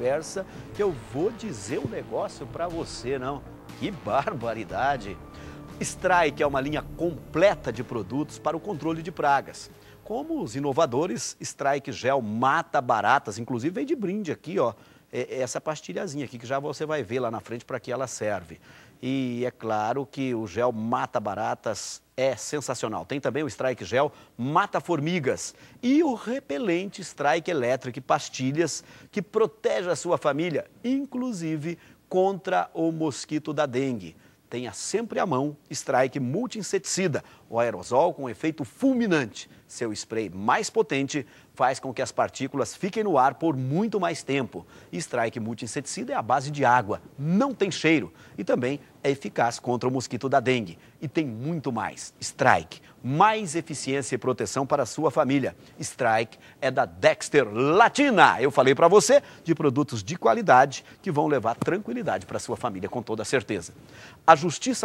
conversa que eu vou dizer o um negócio para você, não. Que barbaridade! Strike é uma linha completa de produtos para o controle de pragas. Como os inovadores, Strike Gel mata baratas, inclusive vem de brinde aqui, ó. É, é essa pastilhazinha aqui que já você vai ver lá na frente para que ela serve. E é claro que o gel mata baratas é sensacional. Tem também o Strike Gel Mata Formigas e o repelente Strike Electric Pastilhas, que protege a sua família, inclusive contra o mosquito da dengue. Tenha sempre à mão Strike Multi-Inseticida, o aerosol com efeito fulminante. Seu spray mais potente faz com que as partículas fiquem no ar por muito mais tempo. Strike Multi-Inseticida é a base de água, não tem cheiro e também é eficaz contra o mosquito da dengue e tem muito mais. Strike, mais eficiência e proteção para a sua família. Strike é da Dexter Latina. Eu falei para você de produtos de qualidade que vão levar tranquilidade para sua família com toda certeza. A justiça